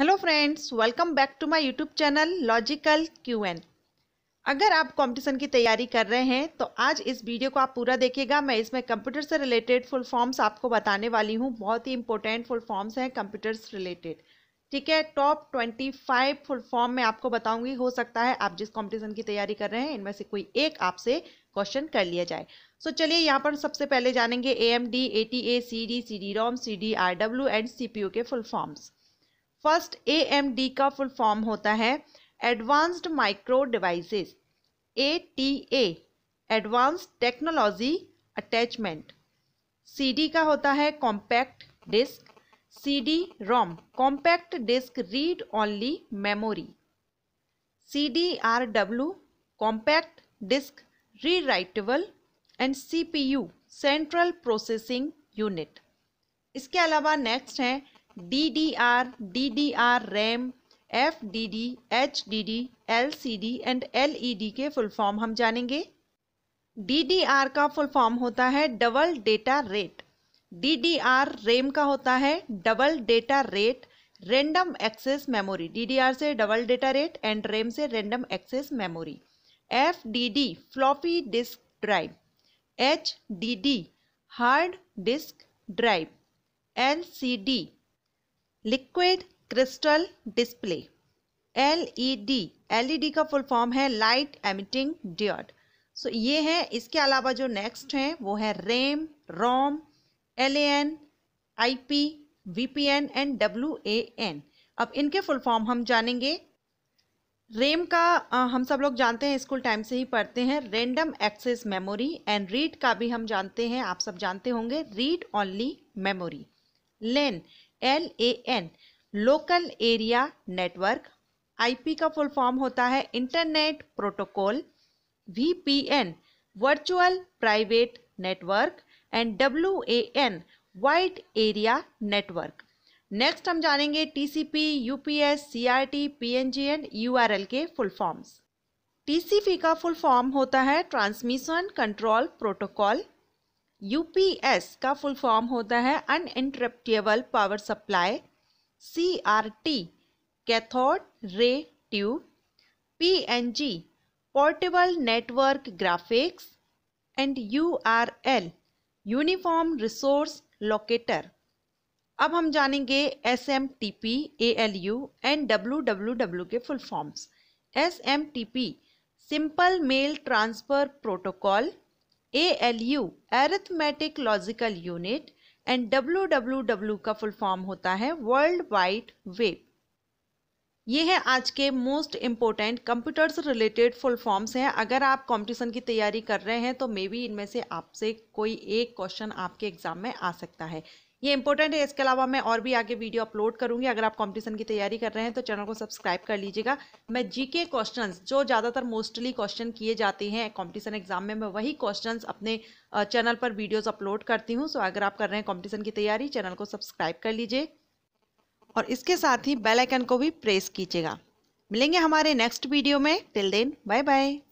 hello friends welcome back to my YouTube channel logical QN अगर आप competition की तैयारी कर रहे हैं तो आज इस वीडियो को आप पूरा देखिएगा मैं इसमें कंप्यूटर से रिलेटेड फुल फॉर्म्स आपको बताने वाली हूँ बहुत ही इंपॉर्टेंट फुल फॉर्म्स हैं कंप्यूटर से रिलेटेड ठीक है top twenty five full form मैं आपको बताऊंगी हो सकता है आप जिस कॉम्पिटिशन की तैयारी कर रहे हैं इनमें से कोई एक आपसे क्वेश्चन कर लिया जाए सो so, चलिए यहाँ पर सबसे पहले जानेंगे A M D A T A C D C D ROM C D R W and C P U के full forms first A M D का फुल फॉर्म होता है advanced micro devices A T A advance technology attachment D का होता है compact disc C D ROM compact disc read only memory C D R W compact disc rewritable and C P you central processing unit इसके अलावा next है D D R D D R RAM F D D H D D L C D and L E D के full form हम जानेंगे D D R का full form होता है double data rate D D R RAM का होता है double data rate random access memory D D R से double data rate and RAM से random access memory F D D floppy disk drive H D D hard disk drive L C D liquid crystal display LED LED e e का full form है light emitting diode so ये है इसके अलावा जो next है वो है RAM ROM L A N I P V P N and W A N अब इनके फुल फॉर्म हम जानेंगे रेम का आ, हम सब लोग जानते हैं स्कूल टाइम से ही पढ़ते हैं random access memory and read का भी हम जानते हैं आप सब जानते होंगे read only memory LAN L A N local area network IP का फुल फॉर्म होता है internet protocol VPN virtual private network and W A N wide area network next हम जानेंगे TCP UPS CRT PNG and URL के full forms TCP का full form होता है transmission control protocol UPS का full form होता है uninterruptible power supply C R T cathode ray tube P N G portable network graphics and U R L uniform resource locator अब हम जानेंगे S M T P A L U and W W W के full forms S M T P simple mail transfer protocol ALU arithmetic logical unit and WWW का full form होता है world wide web ये है आज के most important computer से related full forms हैं अगर आप कंपटीशन की तैयारी कर रहे हैं तो मे बी इनमें से आपसे कोई एक क्वेश्चन आपके एग्जाम में आ सकता है ये इंपॉर्टेंट है इसके अलावा मैं और भी आगे वीडियो अपलोड करूँगी अगर आप कॉम्पिटिशन की तैयारी कर रहे हैं तो चैनल को सब्सक्राइब कर लीजिएगा मैं जीके क्वेश्चंस जो ज़्यादातर मोस्टली क्वेश्चन किए जाते हैं कॉम्पिटिशन एग्जाम में मैं वही क्वेश्चंस अपने चैनल पर वीडियोज़ अपलोड करती हूँ सो अगर आप कर रहे हैं कॉम्पिटिशन की तैयारी चैनल को सब्सक्राइब कर लीजिए और इसके साथ ही बेल आइकन को भी प्रेस कीजिएगा मिलेंगे हमारे नेक्स्ट वीडियो में टिल देन बाय बाय